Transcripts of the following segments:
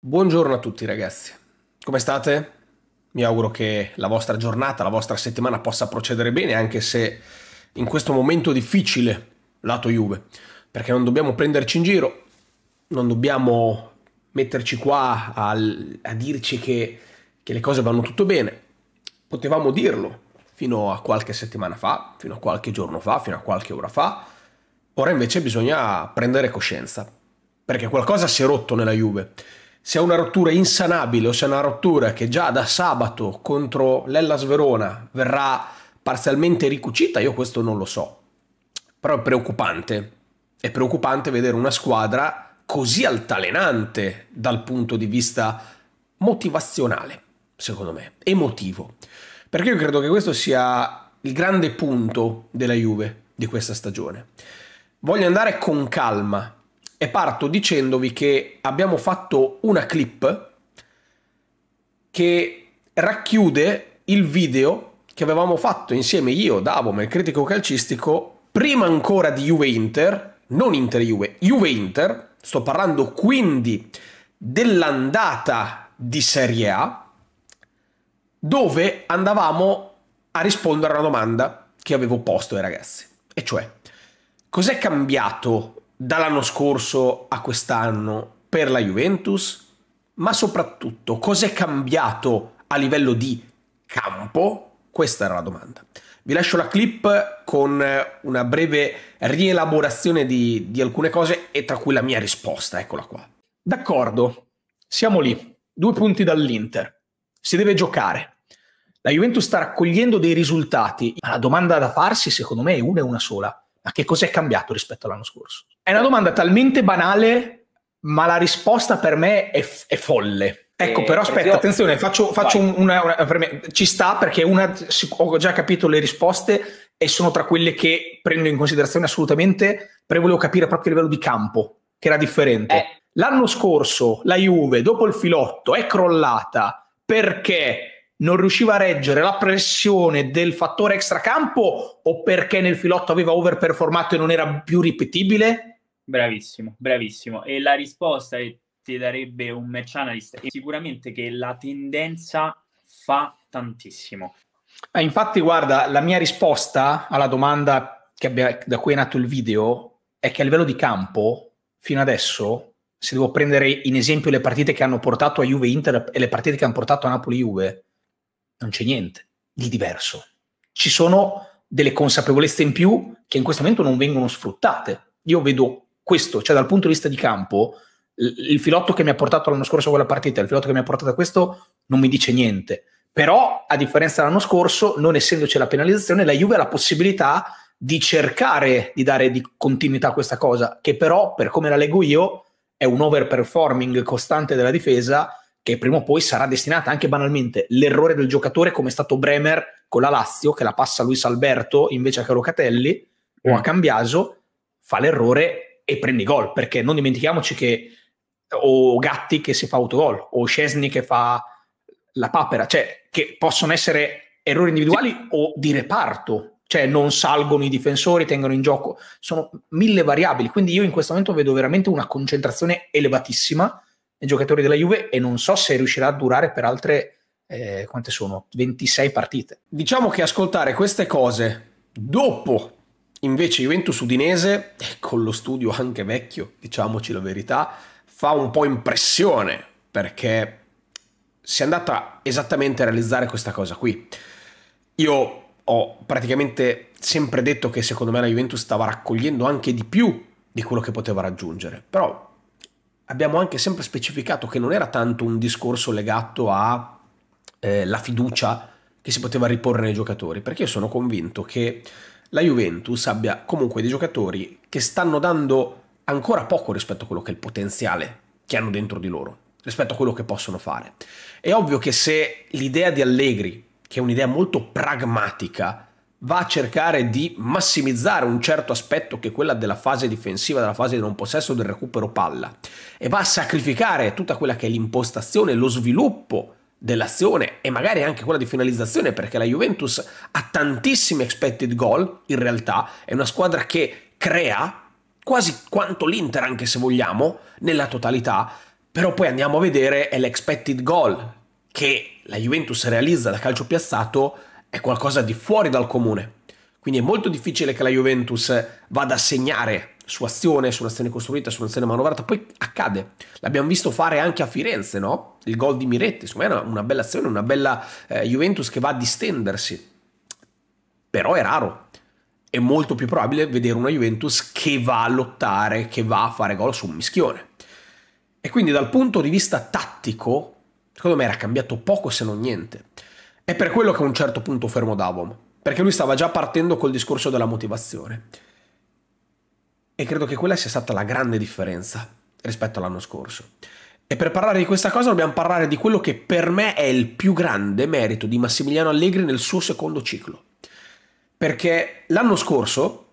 Buongiorno a tutti ragazzi, come state? Mi auguro che la vostra giornata, la vostra settimana possa procedere bene anche se in questo momento difficile lato Juve, perché non dobbiamo prenderci in giro, non dobbiamo metterci qua a, a dirci che, che le cose vanno tutto bene, potevamo dirlo fino a qualche settimana fa, fino a qualche giorno fa, fino a qualche ora fa, ora invece bisogna prendere coscienza, perché qualcosa si è rotto nella Juve se è una rottura insanabile o se è una rottura che già da sabato contro l'Ellas Verona verrà parzialmente ricucita, io questo non lo so. Però è preoccupante. È preoccupante vedere una squadra così altalenante dal punto di vista motivazionale, secondo me, emotivo. Perché io credo che questo sia il grande punto della Juve di questa stagione. Voglio andare con calma e parto dicendovi che abbiamo fatto una clip che racchiude il video che avevamo fatto insieme io, Davo, il critico calcistico, prima ancora di Juve Inter, non Inter Juve, Juve Inter, sto parlando quindi dell'andata di Serie A, dove andavamo a rispondere a una domanda che avevo posto ai ragazzi, e cioè, cos'è cambiato dall'anno scorso a quest'anno per la Juventus? Ma soprattutto, cos'è cambiato a livello di campo? Questa era la domanda. Vi lascio la clip con una breve rielaborazione di, di alcune cose e tra cui la mia risposta. Eccola qua. D'accordo, siamo lì, due punti dall'Inter. Si deve giocare. La Juventus sta raccogliendo dei risultati. Ma la domanda da farsi, secondo me, è una e una sola ma che cos'è cambiato rispetto all'anno scorso? È una domanda talmente banale, ma la risposta per me è, è folle. Ecco, eh, però aspetta, attenzione, faccio, faccio un, una, una, una, Ci sta perché una, ho già capito le risposte e sono tra quelle che prendo in considerazione assolutamente, però volevo capire proprio il livello di campo, che era differente. Eh. L'anno scorso la Juve, dopo il filotto, è crollata perché non riusciva a reggere la pressione del fattore extracampo o perché nel filotto aveva overperformato e non era più ripetibile? Bravissimo, bravissimo. E la risposta che ti darebbe un match analyst è sicuramente che la tendenza fa tantissimo. Eh, infatti, guarda, la mia risposta alla domanda abbia, da cui è nato il video è che a livello di campo, fino adesso, se devo prendere in esempio le partite che hanno portato a Juve Inter e le partite che hanno portato a Napoli Juve, non c'è niente di diverso. Ci sono delle consapevolezze in più che in questo momento non vengono sfruttate. Io vedo questo, cioè dal punto di vista di campo, il filotto che mi ha portato l'anno scorso a quella partita, il filotto che mi ha portato a questo non mi dice niente. Però, a differenza dell'anno scorso, non essendoci la penalizzazione, la Juve ha la possibilità di cercare di dare di continuità a questa cosa, che però, per come la leggo io, è un overperforming costante della difesa che prima o poi sarà destinata anche banalmente l'errore del giocatore come è stato Bremer con la Lazio, che la passa Luis Alberto invece che a Locatelli mm. o a mm. Cambiaso, fa l'errore e prende gol, perché non dimentichiamoci che o Gatti che si fa autogol, o Scesni che fa la papera, cioè che possono essere errori individuali sì. o di reparto, cioè non salgono i difensori, tengono in gioco, sono mille variabili, quindi io in questo momento vedo veramente una concentrazione elevatissima giocatori della Juve e non so se riuscirà a durare per altre, eh, quante sono, 26 partite. Diciamo che ascoltare queste cose dopo invece Juventus Udinese, eh, con lo studio anche vecchio, diciamoci la verità, fa un po' impressione perché si è andata esattamente a realizzare questa cosa qui. Io ho praticamente sempre detto che secondo me la Juventus stava raccogliendo anche di più di quello che poteva raggiungere, però abbiamo anche sempre specificato che non era tanto un discorso legato alla eh, fiducia che si poteva riporre nei giocatori, perché io sono convinto che la Juventus abbia comunque dei giocatori che stanno dando ancora poco rispetto a quello che è il potenziale che hanno dentro di loro, rispetto a quello che possono fare. È ovvio che se l'idea di Allegri, che è un'idea molto pragmatica, va a cercare di massimizzare un certo aspetto che è quella della fase difensiva, della fase di non possesso, del recupero palla e va a sacrificare tutta quella che è l'impostazione, lo sviluppo dell'azione e magari anche quella di finalizzazione perché la Juventus ha tantissimi expected goal in realtà, è una squadra che crea quasi quanto l'Inter anche se vogliamo nella totalità, però poi andiamo a vedere è l'expected goal che la Juventus realizza da calcio piazzato è qualcosa di fuori dal comune. Quindi è molto difficile che la Juventus vada a segnare su azione, su un'azione costruita, su un'azione manovrata, poi accade. L'abbiamo visto fare anche a Firenze, no? Il gol di Miretti, insomma è una, una bella azione, una bella eh, Juventus che va a distendersi. Però è raro, è molto più probabile vedere una Juventus che va a lottare, che va a fare gol su un mischione. E quindi dal punto di vista tattico, secondo me era cambiato poco se non niente. È per quello che a un certo punto fermo Davom, perché lui stava già partendo col discorso della motivazione. E credo che quella sia stata la grande differenza rispetto all'anno scorso. E per parlare di questa cosa dobbiamo parlare di quello che per me è il più grande merito di Massimiliano Allegri nel suo secondo ciclo. Perché l'anno scorso,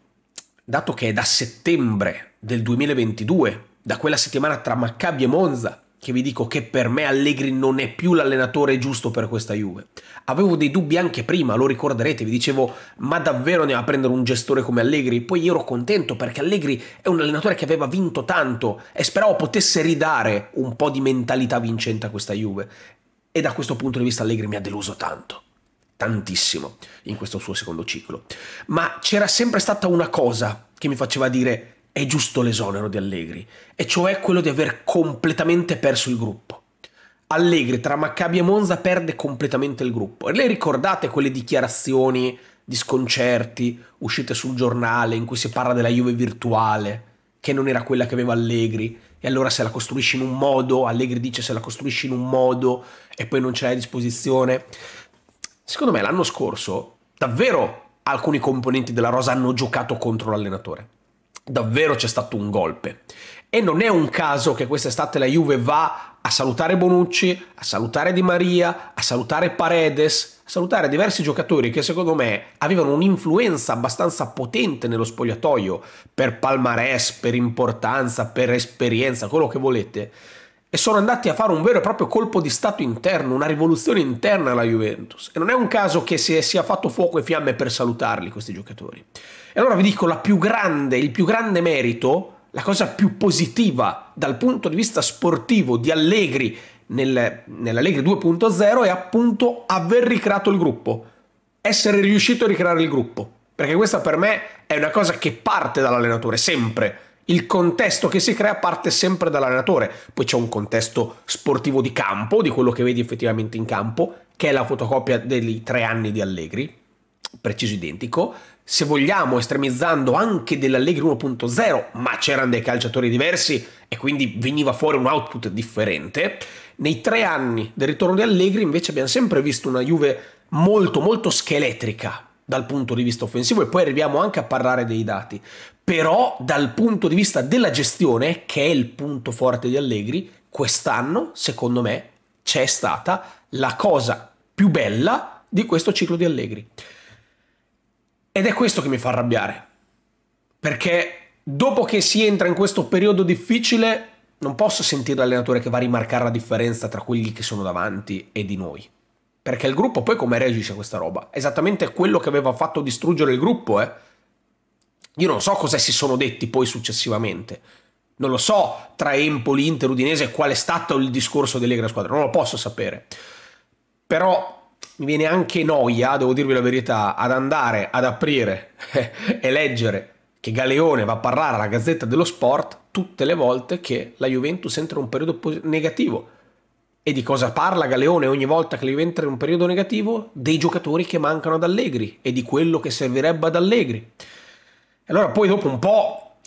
dato che è da settembre del 2022, da quella settimana tra Maccabi e Monza, che vi dico che per me Allegri non è più l'allenatore giusto per questa Juve. Avevo dei dubbi anche prima, lo ricorderete, vi dicevo ma davvero andiamo a prendere un gestore come Allegri? Poi ero contento perché Allegri è un allenatore che aveva vinto tanto e speravo potesse ridare un po' di mentalità vincente a questa Juve. E da questo punto di vista Allegri mi ha deluso tanto tantissimo in questo suo secondo ciclo. Ma c'era sempre stata una cosa che mi faceva dire è giusto l'esonero di Allegri, e cioè quello di aver completamente perso il gruppo. Allegri tra Maccabi e Monza perde completamente il gruppo. E le ricordate quelle dichiarazioni di sconcerti uscite sul giornale in cui si parla della Juve virtuale, che non era quella che aveva Allegri, e allora se la costruisci in un modo, Allegri dice se la costruisci in un modo e poi non ce l'hai a disposizione. Secondo me l'anno scorso davvero alcuni componenti della rosa hanno giocato contro l'allenatore davvero c'è stato un golpe. E non è un caso che quest'estate la Juve va a salutare Bonucci, a salutare Di Maria, a salutare Paredes, a salutare diversi giocatori che secondo me avevano un'influenza abbastanza potente nello spogliatoio per palmarès, per importanza, per esperienza, quello che volete e sono andati a fare un vero e proprio colpo di stato interno, una rivoluzione interna alla Juventus. E non è un caso che si sia fatto fuoco e fiamme per salutarli questi giocatori. E allora vi dico la più grande, il più grande merito, la cosa più positiva dal punto di vista sportivo di Allegri nel, nell'Allegri 2.0 è appunto aver ricreato il gruppo, essere riuscito a ricreare il gruppo. Perché questa per me è una cosa che parte dall'allenatore, sempre il contesto che si crea parte sempre dall'allenatore, poi c'è un contesto sportivo di campo, di quello che vedi effettivamente in campo, che è la fotocopia dei tre anni di Allegri, preciso identico, se vogliamo estremizzando anche dell'Allegri 1.0, ma c'erano dei calciatori diversi e quindi veniva fuori un output differente, nei tre anni del ritorno di Allegri invece abbiamo sempre visto una Juve molto molto scheletrica, dal punto di vista offensivo e poi arriviamo anche a parlare dei dati, però dal punto di vista della gestione, che è il punto forte di Allegri, quest'anno, secondo me, c'è stata la cosa più bella di questo ciclo di Allegri. Ed è questo che mi fa arrabbiare, perché dopo che si entra in questo periodo difficile, non posso sentire l'allenatore che va a rimarcare la differenza tra quelli che sono davanti e di noi. Perché il gruppo poi come reagisce a questa roba? Esattamente quello che aveva fatto distruggere il gruppo, eh? Io non so cosa si sono detti poi successivamente. Non lo so tra Empoli, Inter, Udinese qual è stato il discorso delle gran squadre, non lo posso sapere. Però mi viene anche noia, devo dirvi la verità, ad andare ad aprire e leggere che Galeone va a parlare alla Gazzetta dello Sport tutte le volte che la Juventus entra in un periodo negativo. E di cosa parla Galeone ogni volta che lui entra in un periodo negativo? Dei giocatori che mancano ad Allegri e di quello che servirebbe ad Allegri. allora poi dopo un po'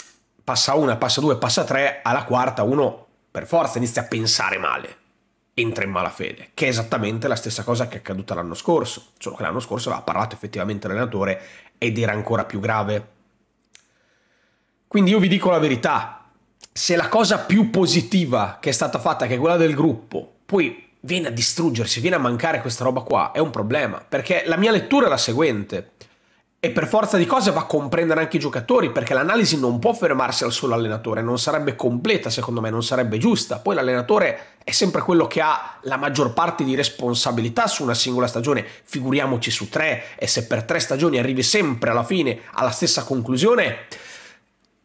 passa una, passa due, passa tre, alla quarta uno per forza inizia a pensare male, entra in malafede, che è esattamente la stessa cosa che è accaduta l'anno scorso, solo che l'anno scorso aveva parlato effettivamente l'allenatore ed era ancora più grave. Quindi io vi dico la verità, se la cosa più positiva che è stata fatta, che è quella del gruppo, poi viene a distruggersi, viene a mancare questa roba qua, è un problema, perché la mia lettura è la seguente, e per forza di cose va a comprendere anche i giocatori, perché l'analisi non può fermarsi al solo allenatore, non sarebbe completa secondo me, non sarebbe giusta. Poi l'allenatore è sempre quello che ha la maggior parte di responsabilità su una singola stagione, figuriamoci su tre, e se per tre stagioni arrivi sempre alla fine alla stessa conclusione,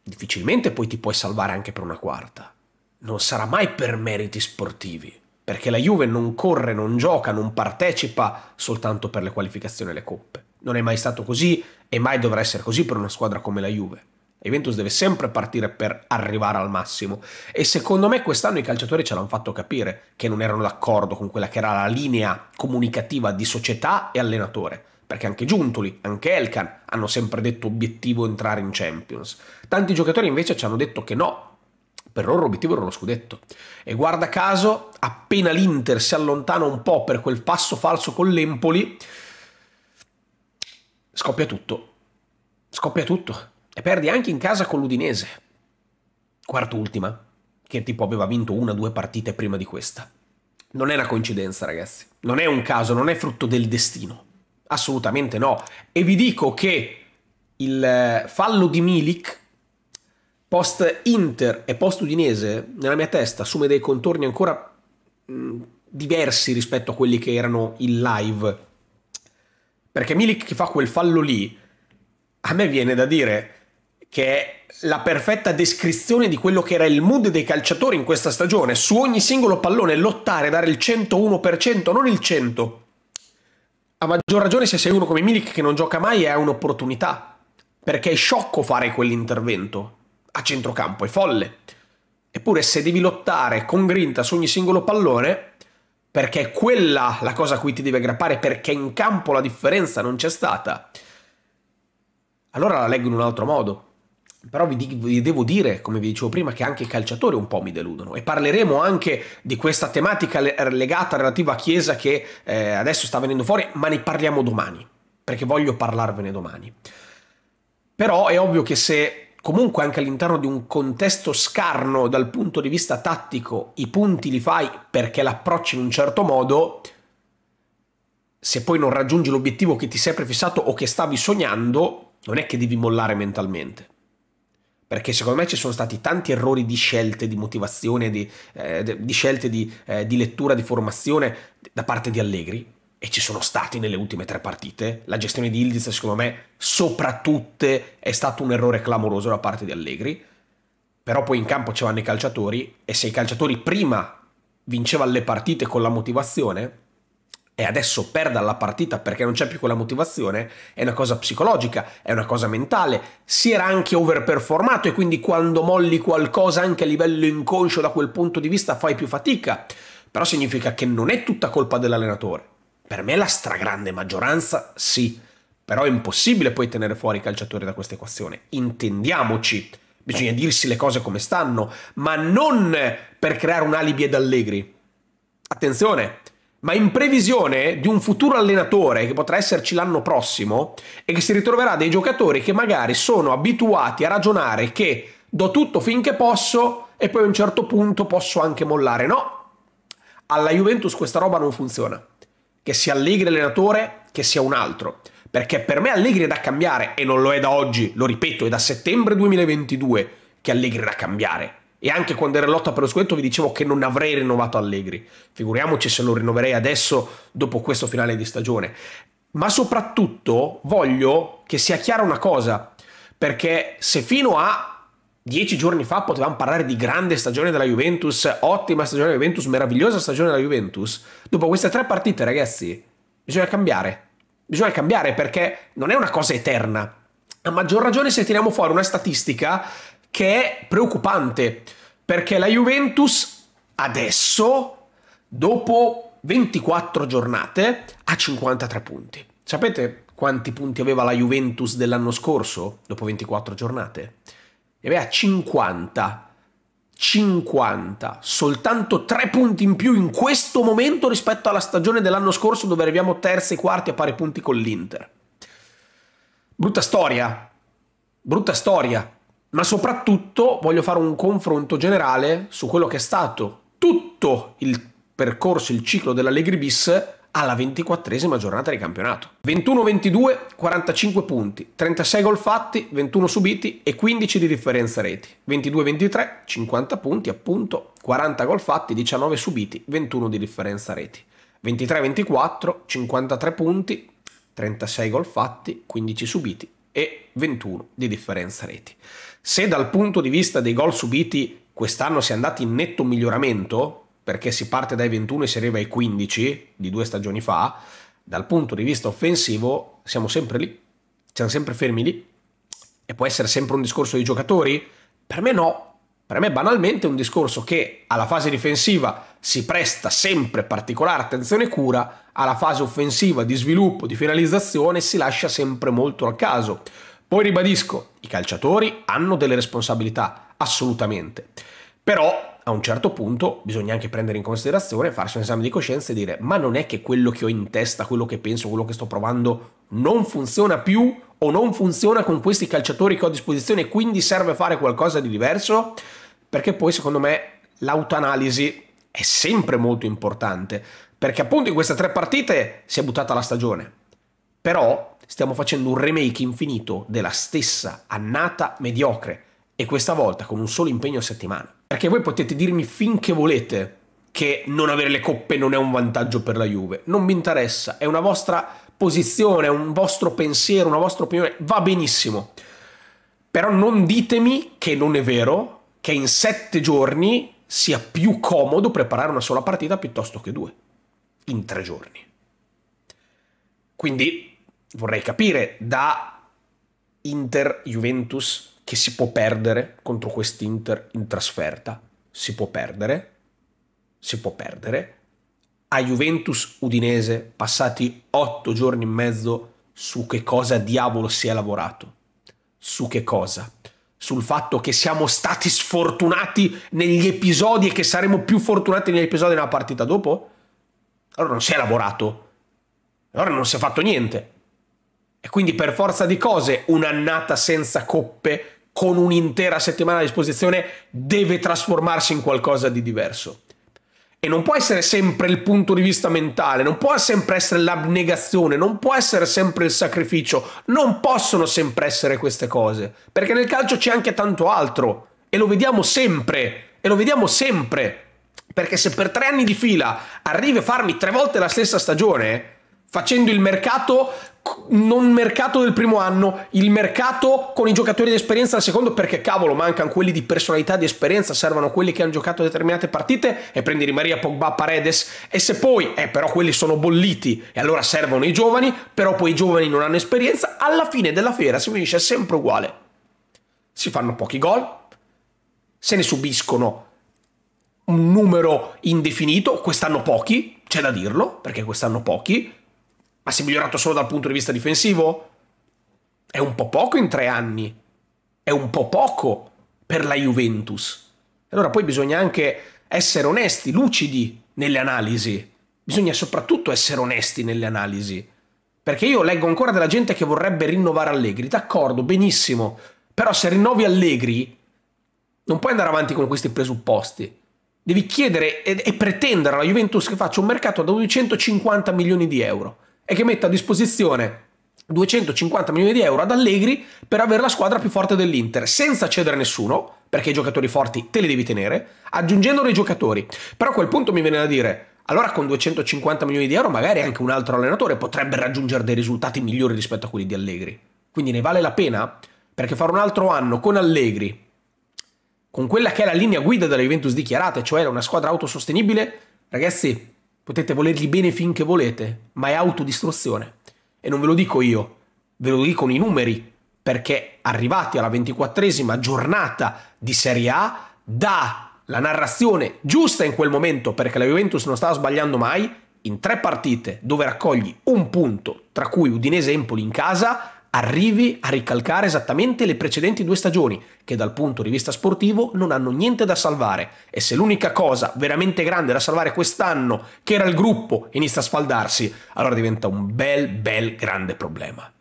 difficilmente poi ti puoi salvare anche per una quarta. Non sarà mai per meriti sportivi perché la Juve non corre, non gioca, non partecipa soltanto per le qualificazioni e le coppe. Non è mai stato così e mai dovrà essere così per una squadra come la Juve. La Juventus deve sempre partire per arrivare al massimo e secondo me quest'anno i calciatori ce l'hanno fatto capire che non erano d'accordo con quella che era la linea comunicativa di società e allenatore perché anche Giuntoli, anche Elkan hanno sempre detto obiettivo entrare in Champions. Tanti giocatori invece ci hanno detto che no, per loro l'obiettivo era lo scudetto. E guarda caso, appena l'Inter si allontana un po' per quel passo falso con l'Empoli, scoppia tutto. Scoppia tutto. E perdi anche in casa con l'Udinese. Quarta ultima, che tipo aveva vinto una o due partite prima di questa. Non è una coincidenza, ragazzi. Non è un caso, non è frutto del destino. Assolutamente no. E vi dico che il eh, fallo di Milik post Inter e post Udinese nella mia testa assume dei contorni ancora mm, diversi rispetto a quelli che erano in live. Perché Milik che fa quel fallo lì, a me viene da dire che è la perfetta descrizione di quello che era il mood dei calciatori in questa stagione, su ogni singolo pallone lottare, dare il 101%, non il 100%. A maggior ragione se sei uno come Milik che non gioca mai è un'opportunità, perché è sciocco fare quell'intervento a centrocampo è folle. Eppure se devi lottare con grinta su ogni singolo pallone, perché è quella la cosa a cui ti devi aggrappare, perché in campo la differenza non c'è stata, allora la leggo in un altro modo. Però vi, vi, devo dire, come vi dicevo prima, che anche i calciatori un po' mi deludono e parleremo anche di questa tematica legata relativa a Chiesa che eh, adesso sta venendo fuori, ma ne parliamo domani, perché voglio parlarvene domani. Però è ovvio che se comunque anche all'interno di un contesto scarno dal punto di vista tattico, i punti li fai perché l'approcci in un certo modo, se poi non raggiungi l'obiettivo che ti sei prefissato o che stavi sognando, non è che devi mollare mentalmente. Perché secondo me ci sono stati tanti errori di scelte, di motivazione, di, eh, di scelte di, eh, di lettura, di formazione da parte di Allegri, e ci sono stati nelle ultime tre partite. La gestione di Ildiz, secondo me, soprattutto è stato un errore clamoroso da parte di Allegri. Però poi in campo ci vanno i calciatori e se i calciatori prima vincevano le partite con la motivazione e adesso perdono la partita perché non c'è più quella motivazione, è una cosa psicologica, è una cosa mentale. Si era anche overperformato e quindi quando molli qualcosa anche a livello inconscio da quel punto di vista fai più fatica. Però significa che non è tutta colpa dell'allenatore per me la stragrande maggioranza sì, però è impossibile poi tenere fuori i calciatori da questa equazione. Intendiamoci, bisogna dirsi le cose come stanno, ma non per creare un alibi ad Allegri. Attenzione, ma in previsione di un futuro allenatore che potrà esserci l'anno prossimo e che si ritroverà dei giocatori che magari sono abituati a ragionare che do tutto finché posso e poi a un certo punto posso anche mollare. No, alla Juventus questa roba non funziona che sia Allegri allenatore, che sia un altro. Perché per me Allegri è da cambiare, e non lo è da oggi, lo ripeto, è da settembre 2022 che Allegri è da cambiare. E anche quando era in lotta per lo scudetto vi dicevo che non avrei rinnovato Allegri. Figuriamoci se lo rinnoverei adesso, dopo questo finale di stagione. Ma soprattutto voglio che sia chiara una cosa, perché se fino a dieci giorni fa potevamo parlare di grande stagione della Juventus, ottima stagione della Juventus, meravigliosa stagione della Juventus. Dopo queste tre partite, ragazzi, bisogna cambiare. Bisogna cambiare perché non è una cosa eterna. A maggior ragione se tiriamo fuori una statistica che è preoccupante, perché la Juventus adesso, dopo 24 giornate, ha 53 punti. Sapete quanti punti aveva la Juventus dell'anno scorso, dopo 24 giornate? ne aveva 50. 50, soltanto 3 punti in più in questo momento rispetto alla stagione dell'anno scorso dove arriviamo terzi e quarti a pari punti con l'Inter. Brutta storia, brutta storia, ma soprattutto voglio fare un confronto generale su quello che è stato tutto il percorso, il ciclo dell'Allegri bis alla ventiquattresima giornata di campionato. 21-22, 45 punti, 36 gol fatti, 21 subiti e 15 di differenza reti. 22-23, 50 punti appunto, 40 gol fatti, 19 subiti, 21 di differenza reti. 23-24, 53 punti, 36 gol fatti, 15 subiti e 21 di differenza reti. Se dal punto di vista dei gol subiti quest'anno si è andati in netto miglioramento, perché si parte dai 21 e si arriva ai 15 di due stagioni fa, dal punto di vista offensivo siamo sempre lì, siamo sempre fermi lì. E può essere sempre un discorso di giocatori? Per me no, per me banalmente è un discorso che alla fase difensiva si presta sempre particolare attenzione e cura, alla fase offensiva di sviluppo, di finalizzazione si lascia sempre molto al caso. Poi ribadisco, i calciatori hanno delle responsabilità, assolutamente. Però a un certo punto bisogna anche prendere in considerazione, farsi un esame di coscienza e dire ma non è che quello che ho in testa, quello che penso, quello che sto provando non funziona più o non funziona con questi calciatori che ho a disposizione e quindi serve fare qualcosa di diverso? Perché poi secondo me l'autoanalisi è sempre molto importante perché appunto in queste tre partite si è buttata la stagione. Però stiamo facendo un remake infinito della stessa annata mediocre e questa volta con un solo impegno a settimana. Perché voi potete dirmi finché volete che non avere le coppe non è un vantaggio per la Juve. Non mi interessa, è una vostra posizione, un vostro pensiero, una vostra opinione, va benissimo. Però non ditemi che non è vero che in sette giorni sia più comodo preparare una sola partita piuttosto che due, in tre giorni. Quindi vorrei capire da Inter, Juventus, che si può perdere contro quest'Inter in trasferta. Si può perdere, si può perdere. A Juventus Udinese, passati otto giorni e mezzo, su che cosa diavolo si è lavorato? Su che cosa? Sul fatto che siamo stati sfortunati negli episodi e che saremo più fortunati negli episodi della partita dopo? Allora non si è lavorato. Allora non si è fatto niente. E quindi per forza di cose un'annata senza coppe con un'intera settimana a disposizione deve trasformarsi in qualcosa di diverso. E non può essere sempre il punto di vista mentale, non può sempre essere l'abnegazione, non può essere sempre il sacrificio, non possono sempre essere queste cose, perché nel calcio c'è anche tanto altro e lo vediamo sempre, e lo vediamo sempre, perché se per tre anni di fila arrivi a farmi tre volte la stessa stagione, facendo il mercato non mercato del primo anno, il mercato con i giocatori di esperienza del secondo, perché cavolo, mancano quelli di personalità, di esperienza, servono quelli che hanno giocato determinate partite e prendi di Maria Pogba Paredes e se poi, eh però quelli sono bolliti e allora servono i giovani, però poi i giovani non hanno esperienza, alla fine della fiera si finisce sempre uguale. Si fanno pochi gol, se ne subiscono un numero indefinito, quest'anno pochi, c'è da dirlo, perché quest'anno pochi, ma si è migliorato solo dal punto di vista difensivo? È un po' poco in tre anni. È un po' poco per la Juventus. Allora poi bisogna anche essere onesti, lucidi nelle analisi. Bisogna soprattutto essere onesti nelle analisi. Perché io leggo ancora della gente che vorrebbe rinnovare Allegri. D'accordo, benissimo. Però se rinnovi Allegri, non puoi andare avanti con questi presupposti. Devi chiedere e, pretendere alla Juventus che faccia un mercato da 250 milioni di euro e che mette a disposizione 250 milioni di euro ad Allegri per avere la squadra più forte dell'Inter, senza cedere nessuno, perché i giocatori forti te li devi tenere, aggiungendo i giocatori. Però a quel punto mi viene da dire, allora con 250 milioni di euro magari anche un altro allenatore potrebbe raggiungere dei risultati migliori rispetto a quelli di Allegri. Quindi ne vale la pena? Perché fare un altro anno con Allegri, con quella che è la linea guida della Juventus dichiarata, cioè una squadra autosostenibile, ragazzi, Potete volergli bene finché volete, ma è autodistruzione. E non ve lo dico io, ve lo dicono i numeri, perché arrivati alla ventiquattresima giornata di Serie A, la narrazione giusta in quel momento, perché la Juventus non stava sbagliando mai, in tre partite dove raccogli un punto, tra cui Udinese Empoli in casa, arrivi a ricalcare esattamente le precedenti due stagioni, che dal punto di vista sportivo non hanno niente da salvare. E se l'unica cosa veramente grande da salvare quest'anno, che era il gruppo, inizia a sfaldarsi, allora diventa un bel, bel grande problema.